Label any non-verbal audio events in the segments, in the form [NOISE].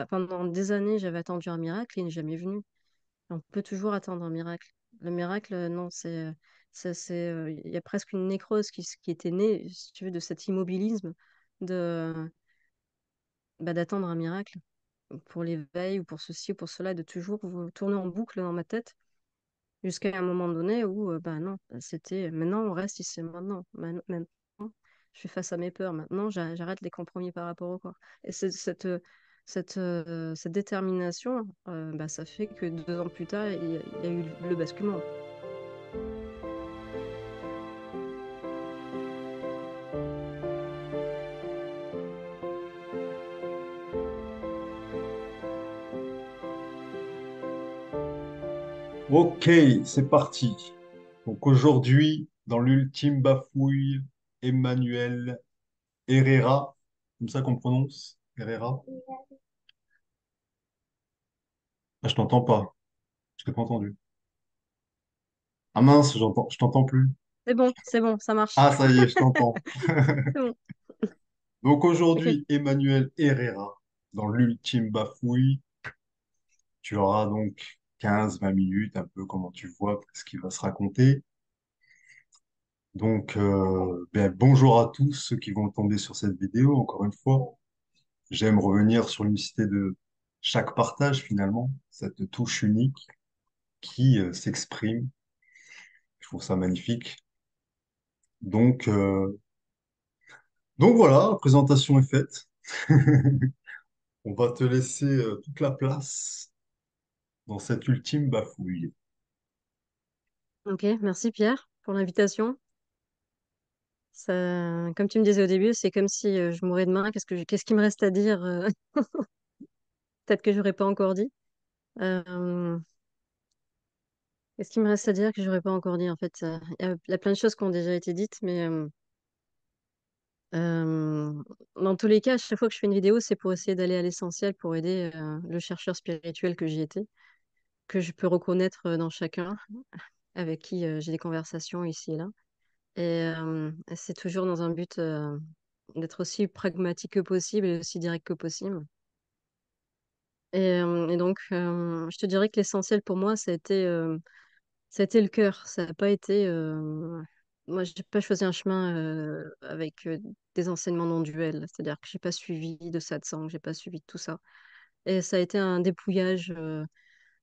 Bah, pendant des années, j'avais attendu un miracle il n'est jamais venu. On peut toujours attendre un miracle. Le miracle, euh, non, c'est. Euh, euh, il y a presque une nécrose qui, qui était née, si tu veux, de cet immobilisme de bah, d'attendre un miracle pour l'éveil ou pour ceci ou pour cela, de toujours tourner en boucle dans ma tête jusqu'à un moment donné où, bah non, c'était maintenant, on reste ici, maintenant, maintenant, je suis face à mes peurs, maintenant, j'arrête les compromis par rapport au corps. Et cette, euh, cette, détermination, euh, bah, ça fait que deux ans plus tard, il il y a eu le basculement. Ok, c'est parti. Donc aujourd'hui, dans l'ultime bafouille, Emmanuel Herrera, comme ça qu'on prononce, Herrera. Ah, je t'entends pas. Je t'ai pas entendu. Ah mince, je je t'entends plus. C'est bon, c'est bon, ça marche. Ah, ça y est, je t'entends. [LAUGHS] [LAUGHS] Donc aujourd'hui, Emmanuel Herrera, dans l'ultime bafouille, tu auras donc 15-20 minutes, un peu comment tu vois ce qu'il va se raconter. Donc, euh, ben, bonjour à tous ceux qui vont tomber sur cette vidéo, encore une fois. J'aime revenir sur l'unicité de, chaque partage finalement, cette touche unique qui euh, s'exprime. Je trouve ça magnifique. Donc, euh, donc voilà, la présentation est faite. [LAUGHS] On va te laisser euh, toute la place dans cette ultime bafouille. Ok, merci Pierre pour l'invitation. comme tu me disais au début, c'est comme si je mourais demain. Qu'est-ce, que Qu'est-ce qui me reste à dire [LAUGHS] peut-être que j'aurais pas encore dit. Euh, Qu'est-ce qu'il me reste à dire que j'aurais pas encore dit en fait euh, Il y, a plein de choses qui ont déjà été dites, mais euh, euh, dans tous les cas, chaque fois que je fais une vidéo, c'est pour essayer d'aller à l'essentiel, pour aider le chercheur spirituel que j'y étais, que je peux reconnaître dans chacun, avec qui j'ai des conversations ici et là. Et c'est toujours dans un but d'être aussi pragmatique que possible et aussi direct que possible. Et, donc, je te dirais que l'essentiel pour moi, ça a été, ça a été le cœur. Ça n'a pas été. euh, Moi, j'ai pas choisi un chemin avec des enseignements non duels. C'est-à-dire que j'ai pas suivi de satsang, j'ai pas suivi de tout ça. Et ça a été un dépouillage.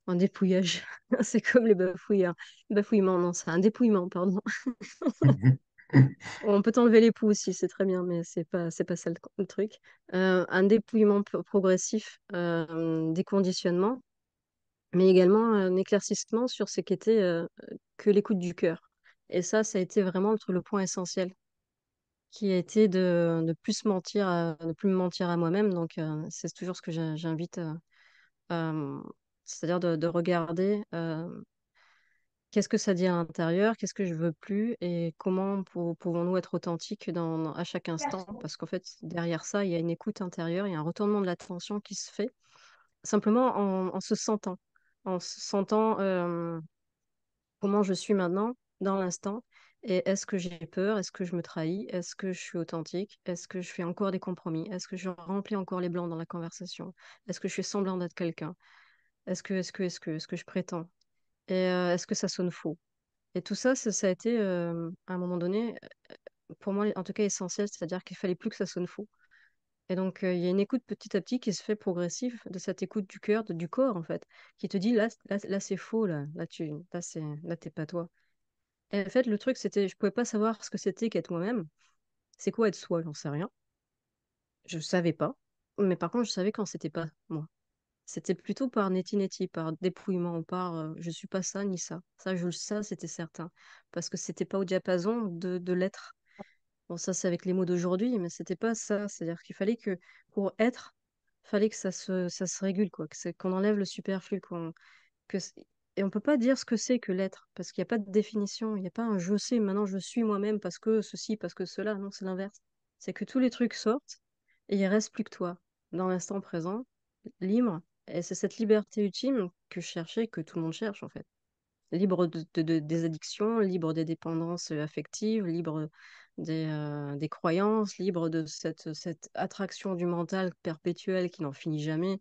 Un dépouillage. [LAUGHS] C'est comme les bafouillards. Bafouillement, non, c'est un dépouillement, pardon. Mmh on peut enlever les poux aussi, c'est très bien, mais c'est pas c'est pas ça le, truc. Euh, un dépouillement progressif euh, des conditionnements, mais également un éclaircissement sur ce qu'était euh, que l'écoute du cœur. Et ça, ça a été vraiment le, point essentiel, qui a été de ne plus mentir, à, plus me mentir à moi-même. Donc c'est toujours ce que j'invite, c'est-à-dire de, regarder Qu'est-ce que ça dit à l'intérieur? Qu'est-ce que je veux plus? Et comment pouvons-nous être authentiques à chaque instant? Parce qu'en fait, derrière ça, il y a une écoute intérieure, il y a un retournement de l'attention qui se fait, simplement en se sentant. En se sentant, comment je suis maintenant, dans l'instant et est-ce que j'ai peur? Est-ce que je me trahis? Est-ce que je suis authentique? Est-ce que je fais encore des compromis? Est-ce que je remplis encore les blancs dans la conversation? Est-ce que je suis semblant d'être quelqu'un? Est-ce que est-ce que est-ce que est-ce que je prétends? et est-ce que ça sonne faux Et tout ça, ça, a été à un moment donné, pour moi en tout cas essentiel, c'est-à-dire qu'il fallait plus que ça sonne faux. Et donc il y a une écoute petit à petit qui se fait progressive de cette écoute du cœur, du corps en fait, qui te dit là, là, c'est faux, là, là tu, là pas toi. Et en fait le truc c'était, je ne pouvais pas savoir ce que c'était qu'être moi-même. C'est quoi être soi J'en sais rien. Je ne savais pas. Mais par contre je savais quand c'était pas moi c'était plutôt par netinetti par dépouillement, par je suis pas ça ni ça. Ça, je le sais, c'était certain. Parce que c'était pas au diapason de, de l'être. Bon, ça, c'est avec les mots d'aujourd'hui, mais c'était pas ça. C'est-à-dire qu'il fallait que, pour être, fallait que ça se, ça se régule, quoi. Que qu'on enlève le superflu, qu'on, que, et on peut pas dire ce que c'est que l'être, parce qu'il n'y a pas de définition. Il n'y a pas un je sais, maintenant je suis moi-même parce que ceci, parce que cela. Non, c'est l'inverse. C'est que tous les trucs sortent et il reste plus que toi, dans l'instant présent, libre, et c'est cette liberté ultime que je cherchais, que tout le monde cherche en fait. Libre de, des addictions, libre des dépendances euh, affectives, libre des, euh, des croyances, libre de cette, cette attraction du mental perpétuelle qui n'en finit jamais.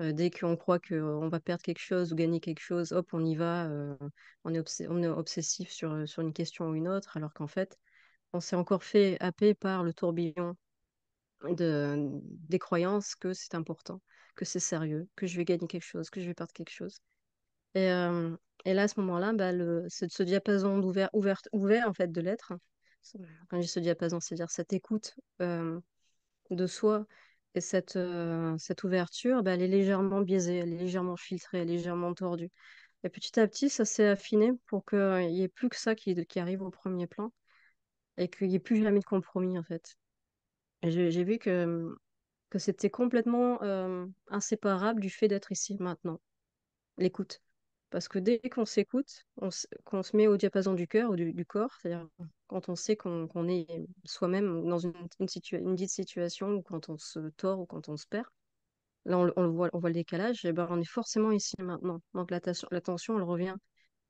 Euh, dès qu'on croit qu'on va perdre quelque chose ou gagner quelque chose, hop, on y va, on, est on est obsessif sur, sur une question ou une autre, alors qu'en fait, on s'est encore fait happer par le tourbillon de, des croyances que c'est important, que c'est sérieux, que je vais gagner quelque chose, que je vais perdre quelque chose. Et, euh, là, à ce moment-là, bah, ce diapason ouvert, ouvert, ouvert en fait, de l'être. Quand hein, je ce diapason, c'est-à-dire cette écoute euh, de soi et euh, cette, ouverture, bah, elle est légèrement biaisée, elle est légèrement filtrée, elle est légèrement tordue. Et petit à petit, ça s'est affiné pour qu'il n'y ait plus que ça qui, qui arrive au premier plan et qu'il n'y ait plus jamais de compromis, en fait. J'ai vu que, mmh, que c'était complètement inséparable du fait d'être ici maintenant, l'écoute. Parce que dès qu'on s'écoute, qu'on se met au diapason du cœur ou du, corps, c'est-à-dire quand on sait qu'on est soi-même dans une, une, dite situation, ou quand on se tord, ou quand on se perd, là on, voit, on voit le décalage, et eh ben on est forcément ici maintenant. Donc l'attention, elle revient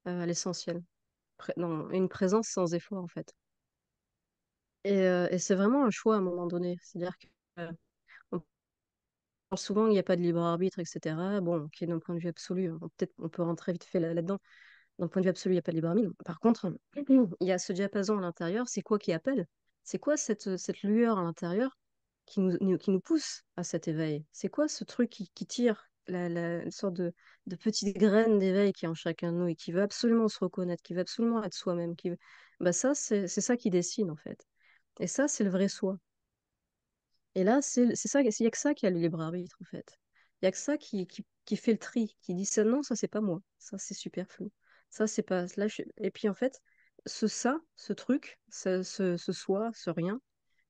à l'essentiel, une présence sans effort en fait. Et, c'est vraiment un choix à un moment donné. C'est-à-dire que, souvent il n'y a pas de libre arbitre etc. Bon, qui est d'un point de vue absolu, peut-être on peut rentrer vite fait là dedans D'un point de vue absolu, il n'y a pas de libre arbitre. Par contre, [CLEARS THROAT] il y a ce diapason à l'intérieur, c'est quoi qui appelle? C'est quoi cette, cette lueur à l'intérieur qui nous qui nous pousse à cet éveil? C'est quoi ce truc qui tire la une sorte de de petite graine d'éveil qui est en chacun de nous et qui veut absolument se reconnaître, qui veut absolument être soi-même, qui bah, ça, c'est c'est ça qui dessine, en fait. Et ça, c'est le vrai soi. Et là, c'est ça, il n'y a que ça qui a les libre arbitre, en fait. Il n'y a que ça qui, qui, fait le tri, qui dit ça, non, ça, c'est pas moi. Ça, c'est superflu. Ça, c'est pas. Là, Et puis, en fait, ce ça, ce truc, ce, ce, ce soi, ce rien,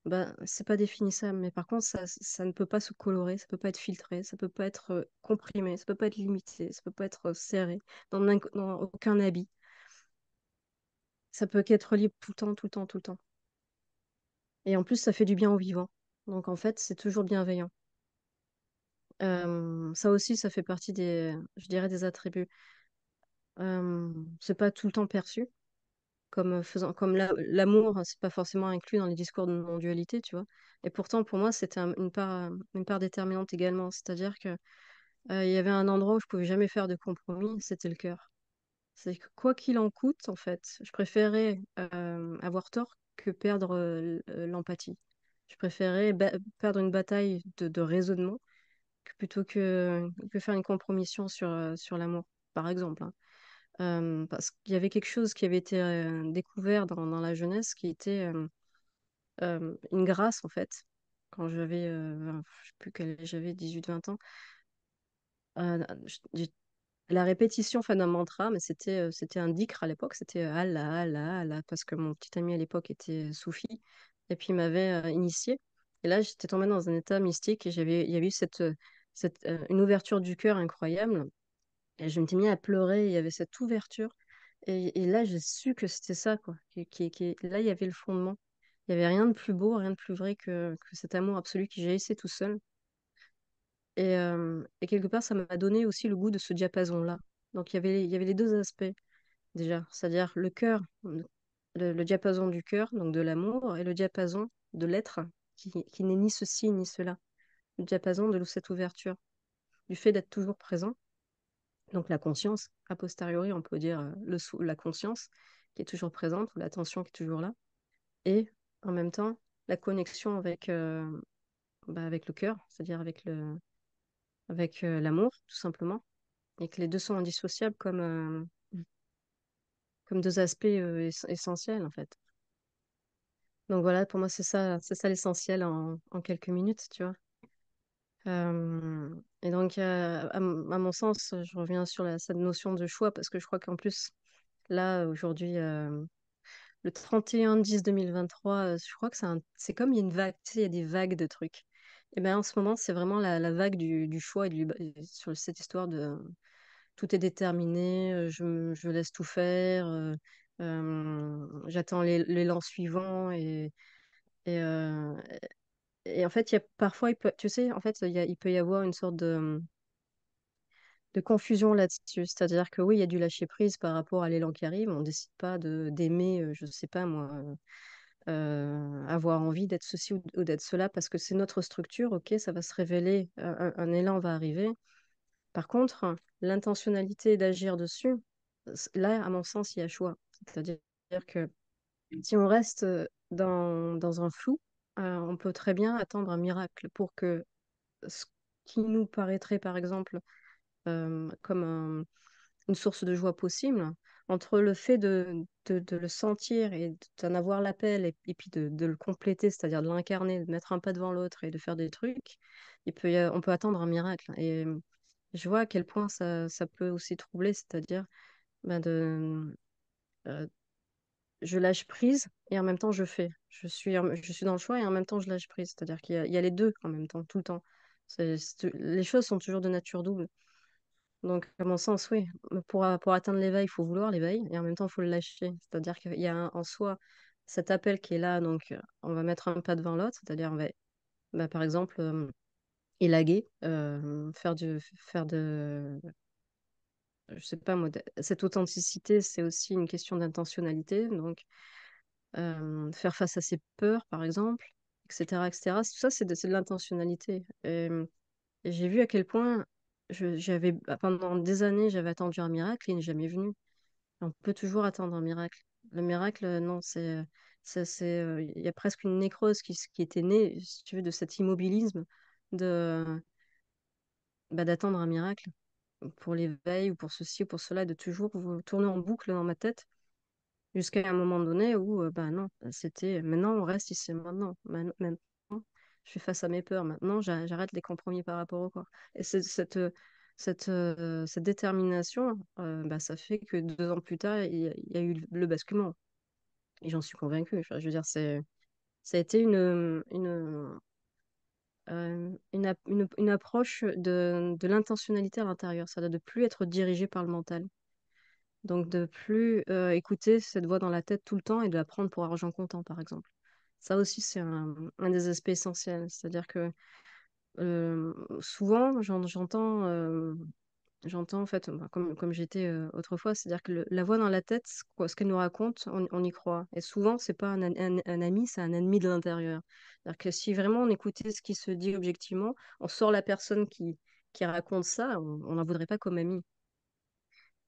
ben, c'est pas définissable. Mais par contre, ça, ça ne peut pas se colorer, ça peut pas être filtré, ça peut pas être euh, comprimé, ça peut pas être limité, ça peut pas être euh, serré dans, aucun habit. Ça peut qu'être libre tout le temps, tout le temps, tout le temps. Et en plus, ça fait du bien au vivant. Donc en fait, c'est toujours bienveillant. ça aussi, ça fait partie des, je dirais, des attributs. c'est pas tout le temps perçu comme euh, faisant, comme l'amour, hein, c'est pas forcément inclus dans les discours de non-dualité, tu vois. Et pourtant, pour moi, c'était une part, euh, une part déterminante également. C'est-à-dire que euh, il y avait un endroit où je pouvais jamais faire de compromis, c'était le cœur. C'est que quoi qu'il en coûte, en fait, je préférais avoir tort que perdre l'empathie. Je préférais perdre une bataille de, raisonnement que plutôt que, que, faire une compromission sur, sur l'amour, par exemple. Hein. parce qu'il y avait quelque chose qui avait été découvert dans, la jeunesse qui était une grâce, en fait. Quand j'avais, plus j'avais, 18-20 ans, j'ai la répétition d'un mantra, mais c'était c'était un dhikr à l'époque, c'était Allah, Allah, Allah, parce que mon petit ami à l'époque était soufi, et puis il m'avait initié. Et là, j'étais tombée dans un état mystique, et j'avais, il y avait eu cette, cette, une ouverture du cœur incroyable, et je me suis mis à pleurer, il y avait cette ouverture, et, là, j'ai su que c'était ça, quoi. Qui, qui, là, il y avait le fondement. Il n'y avait rien de plus beau, rien de plus vrai que, que cet amour absolu qui jaillissait tout seul. Euh, et, quelque part, ça m'a donné aussi le goût de ce diapason-là. Donc il y avait il y avait les deux aspects, déjà. C'est-à-dire le cœur, le diapason du cœur, donc de l'amour et le diapason de l'être qui n'est ni ceci ni cela. Le diapason de cette ouverture, du fait d'être toujours présent. Donc la conscience, a posteriori, on peut dire, euh, la conscience qui est toujours présente, l'attention qui est toujours là et en même temps, la connexion avec, euh, bah, avec le cœur, c'est-à-dire avec le avec euh, l'amour, tout simplement, et que les deux sont indissociables comme, euh, comme deux aspects euh, essentiels, en fait. Donc voilà, pour moi, c'est ça, c'est ça l'essentiel en, en, quelques minutes, tu vois. et donc, à, mon sens, je reviens sur cette notion de choix, parce que je crois qu'en plus, là, aujourd'hui, le 31-10-2023, je crois que c'est comme il y a une vague, tu sais, il y a des vagues de trucs. Ben, en ce moment, c'est vraiment la, vague du, choix et du, sur cette histoire de euh, tout est déterminé, euh, je, laisse tout faire, euh, j'attends l'élan suivant. Et, et, en fait, y a, parfois, il peut, tu sais, en fait, il peut y avoir une sorte de, de confusion là-dessus. C'est-à-dire que oui, il y a du lâcher prise par rapport à l'élan qui arrive. On ne décide pas d'aimer, je ne sais pas moi euh, avoir envie d'être ceci ou, d'être cela parce que c'est notre structure, ok, ça va se révéler, un, élan va arriver. Par contre, l'intentionnalité d'agir dessus, là, à mon sens, il y a choix. C'est-à-dire que si on reste euh, dans, un flou, euh, on peut très bien attendre un miracle pour que ce qui nous paraîtrait, par exemple, comme une source de joie possible, entre le fait de, le sentir et d'en avoir l'appel et, puis de, le compléter, c'est-à-dire de l'incarner, de mettre un pas devant l'autre et de faire des trucs, on peut attendre un miracle. Et je vois à quel point ça, peut aussi troubler, c'est-à-dire ben, de. Euh, je lâche prise et en même temps je fais. Je suis, dans le choix et en même temps je lâche prise. C'est-à-dire qu'il y, a les deux en même temps, tout le temps. les choses sont toujours de nature double. Donc, à mon sens, oui. Pour, euh, pour atteindre l'éveil, il faut vouloir l'éveil et en même temps, il faut le lâcher. C'est-à-dire qu'il y a en soi cet appel qui est là. Donc, euh, on va mettre un pas devant l'autre. C'est-à-dire, on va, bah, par exemple, élaguer, faire, du, faire de. Je sais pas, moi, cette authenticité, c'est aussi une question d'intentionnalité. Donc, faire face à ses peurs, par exemple, etc. etc. Tout ça, c'est de, de l'intentionnalité. et j'ai vu à quel point j'avais bah, pendant des années, j'avais attendu un miracle, il n'est jamais venu. On peut toujours attendre un miracle. Le miracle, euh, non, c'est euh, c'est euh, il y a presque une nécrose qui, qui était née, si tu veux, de cet immobilisme de bah, d'attendre un miracle pour l'éveil ou pour ceci ou pour cela, de toujours tourner en boucle dans ma tête jusqu'à un moment donné où, bah non, c'était maintenant on reste ici, maintenant, maintenant, je suis face à mes peurs maintenant, j'arrête les compromis par rapport au corps. Et cette, cette, euh, euh, cette détermination, euh, bah, ça fait que deux ans plus tard, il y, a eu le basculement. Et j'en suis convaincue. Je veux dire, c'est, ça a été une, une, une, approche de, de l'intentionnalité à l'intérieur, c'est-à-dire de plus être dirigé par le mental. Donc de plus écouter cette voix dans la tête tout le temps et de la prendre pour argent comptant, par exemple. Ça aussi, c'est un, des aspects essentiels. C'est-à-dire que euh, souvent, j'entends, euh, j'entends en fait, comme, j'étais euh, autrefois, c'est-à-dire que la voix dans la tête, ce qu'elle nous raconte, on, y croit. Et souvent, c'est pas un, ami, c'est un ennemi de l'intérieur. C'est-à-dire que si vraiment on écoutait ce qui se dit objectivement, on sort la personne qui, qui raconte ça, on n'en voudrait pas comme ami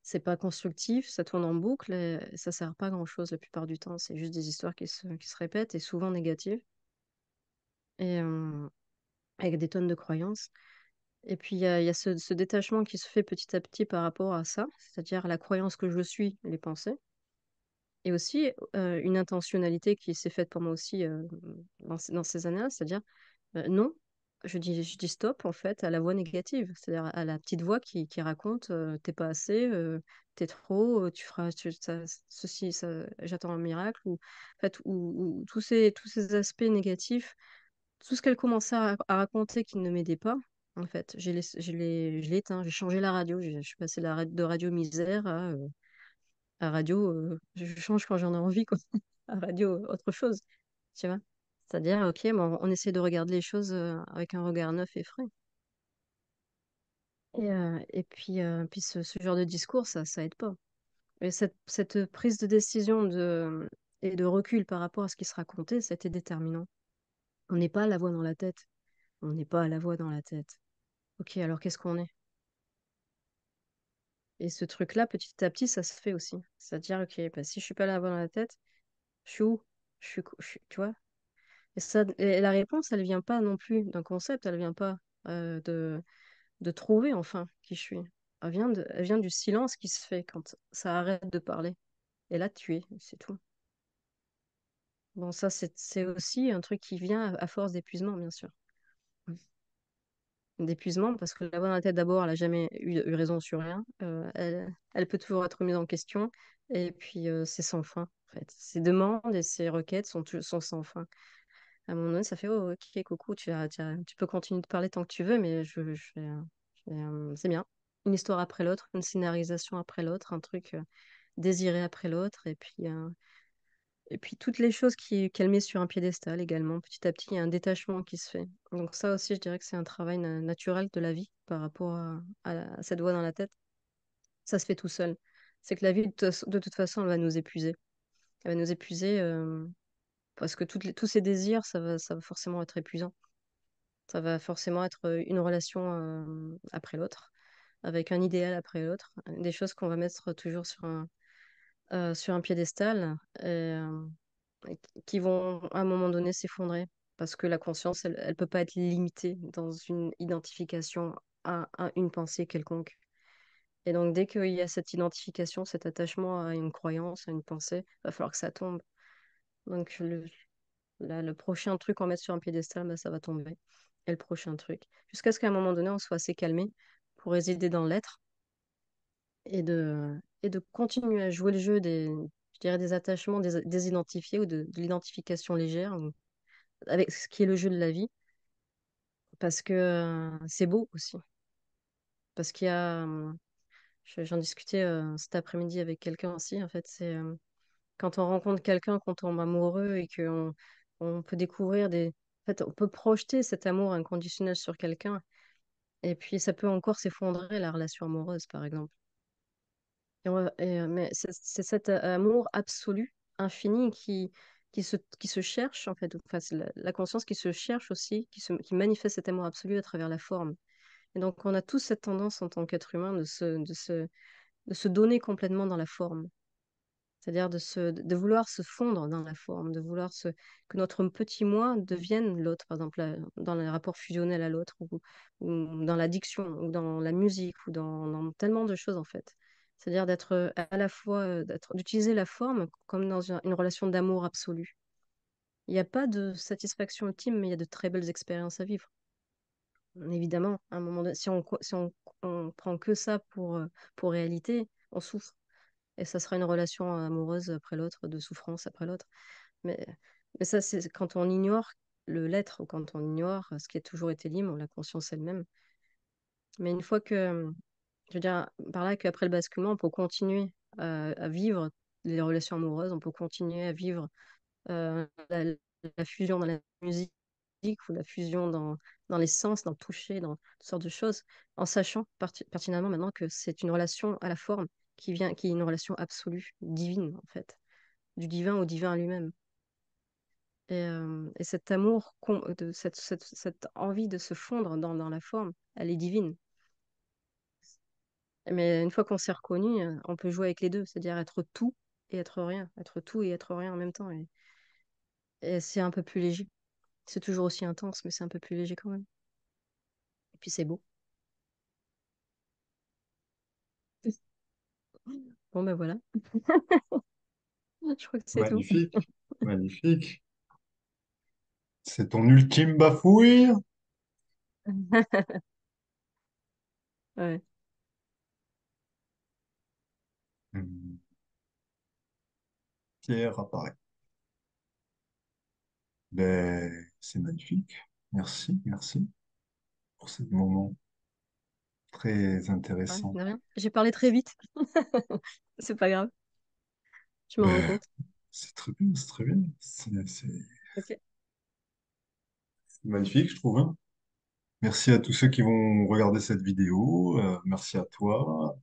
c'est pas constructif, ça tourne en boucle et ça sert pas à grand chose la plupart du temps. C'est juste des histoires qui se, qui se répètent et souvent négatives. Et avec des tonnes de croyances. Et puis il y a, ce, détachement qui se fait petit à petit par rapport à ça, c'est-à-dire la croyance que je suis, les pensées. Et aussi une intentionnalité qui s'est faite pour moi aussi dans, dans, ces années-là, c'est-à-dire bah, non, je dis, je dis stop en fait à la voix négative, c'est-à-dire à la petite voix qui, qui raconte t'es pas assez, t'es trop, tu feras ceci, ça, j'attends un miracle, ou, en fait, où tous, ces, tous ces aspects négatifs, tout ce qu'elle commençait à, raconter qui ne m'aidait pas, en fait, je l'ai éteint, j'ai changé la radio, je suis passée de radio misère à, radio, je change quand j'en ai envie, quoi, [LAUGHS] à radio autre chose, tu vois. C'est-à-dire, ok, bon, on essaie de regarder les choses avec un regard neuf et frais. Et, puis, puis ce, genre de discours, ça, ça aide pas. Mais cette, prise de décision de, et de recul par rapport à ce qui se racontait, c'était déterminant. On n'est pas à la voix dans la tête. On n'est pas à la voix dans la tête. Ok, alors qu'est-ce qu'on est Et ce truc-là, petit à petit, ça se fait aussi. C'est-à-dire, ok, bah, si je suis pas à la voix dans la tête, je suis où je suis, tu vois, et la réponse, elle vient pas non plus d'un concept, elle vient pas euh, de, de trouver enfin qui je suis. Elle vient, elle vient du silence qui se fait quand ça arrête de parler. Et là, tu es, c'est tout. Bon, ça, c'est aussi un truc qui vient à force d'épuisement, bien sûr. Mmh. D'épuisement, parce que la voix dans la tête, d'abord, elle n'a jamais eu, raison sur rien. Euh, elle, elle, peut toujours être mise en question. Et puis, euh, c'est sans fin, en fait. Ses demandes et ses requêtes sont, sont sans fin à un moment donné, ça fait oh, ok, coucou, tu, peux continuer de parler tant que tu veux, mais je, euh, euh, c'est bien. Une histoire après l'autre, une scénarisation après l'autre, un truc euh, désiré après l'autre, et puis, et puis toutes les choses qui, qu'elle met sur un piédestal également, petit à petit, il y a un détachement qui se fait. Donc, ça aussi, je dirais que c'est un travail naturel de la vie par rapport à, cette voix dans la tête. Ça se fait tout seul. C'est que la vie, de, toute façon- elle va nous épuiser. Elle va nous épuiser. Parce que toutes tous ces désirs, ça va, forcément être épuisant. Ça va forcément être une relation après l'autre, avec un idéal après l'autre, des choses qu'on va mettre toujours sur un, piédestal et, qui vont à un moment donné s'effondrer. Parce que la conscience, elle ne peut pas être limitée dans une identification à, à une pensée quelconque. Et donc, dès qu'il y a cette identification, cet attachement à une croyance, à une pensée, il va falloir que ça tombe. Donc, le, le prochain truc qu'on met sur un piédestal, bah, ça va tomber. Et le prochain truc. Jusqu'à ce qu'à un moment donné, on soit assez calmé pour résider dans l'être et de, et de continuer à jouer le jeu des, je dirais, des attachements des, ou de, l'identification légère avec ce qui est le jeu de la vie. Parce que euh, c'est beau aussi. Parce qu'il y a. Hum, j'en discutais euh, cet après-midi avec quelqu'un aussi. En fait, c'est. Hum, quand on rencontre quelqu'un, qu'on tombe amoureux et qu'on on peut découvrir des. En fait, on peut projeter cet amour inconditionnel sur quelqu'un. Et puis, ça peut encore s'effondrer, la relation amoureuse, par exemple. mais c'est cet euh, amour absolu, infini, qui, qui, se, qui se cherche, en fait. Enfin, c'est la, conscience qui se cherche aussi, qui, manifeste cet amour absolu à travers la forme. Et donc, on a tous cette tendance en tant qu'être humain de de, de se donner complètement dans la forme c'est-à-dire de, se, de vouloir se fondre dans la forme, de vouloir se, que notre petit moi devienne l'autre, par exemple, euh, dans le rapport fusionnel à l'autre, ou, dans l'addiction, ou dans la musique, ou dans, tellement de choses en fait. C'est-à-dire d'être euh, à la fois, euh, d'utiliser la forme comme dans une, relation d'amour absolu. Il n'y a pas de satisfaction ultime, mais il y a de très belles expériences à vivre. Évidemment, un moment si on, si on prend que ça pour, pour réalité, on souffre et ça sera une relation amoureuse après l'autre, de souffrance après l'autre. Mais, mais ça, c'est quand on ignore le l'être, ou quand on ignore ce qui a toujours été libre, la conscience elle-même. Mais une fois que, je veux dire, par là qu'après le basculement, on peut continuer à, vivre les relations amoureuses, on peut continuer à vivre la, fusion dans la musique ou la fusion dans, dans les sens, dans le toucher, dans toutes sortes de choses, en sachant pertinemment maintenant que c'est une relation à la forme qui vient, qui est une relation absolue, divine en fait, du divin au divin lui-même. Et, euh, cet amour, de, cette, envie de se fondre dans, la forme, elle est divine. Mais une fois qu'on s'est reconnu, euh, on peut jouer avec les deux, c'est-à-dire être tout et être rien, être tout et être rien en même temps. et c'est un peu plus léger. C'est toujours aussi intense, mais c'est un peu plus léger quand même. Et puis c'est beau. Bon, ben voilà. [LAUGHS] Je crois que c'est tout. Magnifique. C'est ton ultime bafouille. [LAUGHS] ouais. Hmm. Pierre apparaît. Ben, c'est magnifique. Merci, merci pour ce moment Très intéressant. J'ai parlé très vite. [LAUGHS] c'est pas grave. Je me rends bah, C'est très bien, c'est très bien. C'est magnifique, je trouve. Hein. Merci à tous ceux qui vont regarder cette vidéo. Euh, merci à toi.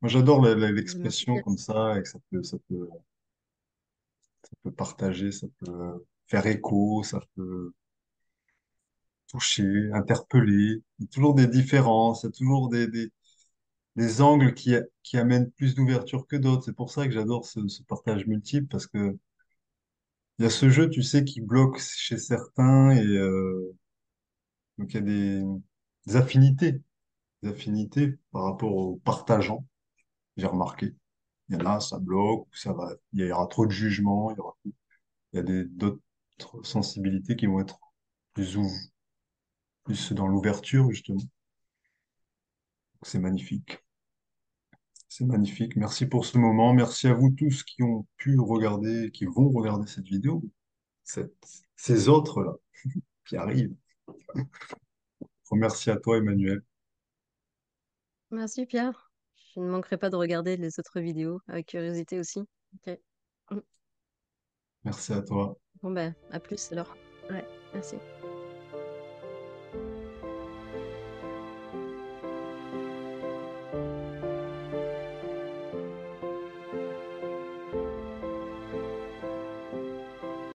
Moi, j'adore l'expression comme ça et ça peut, ça peut partager, ça peut faire écho, ça peut toucher, interpeller. Il y a toujours des différences, il y a toujours des, angles qui, amènent plus d'ouverture que d'autres. C'est pour ça que j'adore ce, partage multiple, parce que il y a ce jeu, tu sais, qui bloque chez certains, et euh, donc il y a des, affinités, des affinités par rapport aux partageants, j'ai remarqué. Il y en a, ça bloque, ça va, il y aura trop de jugement, il y aura il y a d'autres sensibilités qui vont être plus ouvertes plus dans l'ouverture, justement. C'est magnifique. C'est magnifique. Merci pour ce moment. Merci à vous tous qui ont pu regarder, qui vont regarder cette vidéo, ces autres-là [LAUGHS] qui arrivent. Merci à toi, Emmanuel. Merci, Pierre. Je ne manquerai pas de regarder les autres vidéos avec curiosité aussi. Merci à toi. Bon, ben, à plus alors. merci.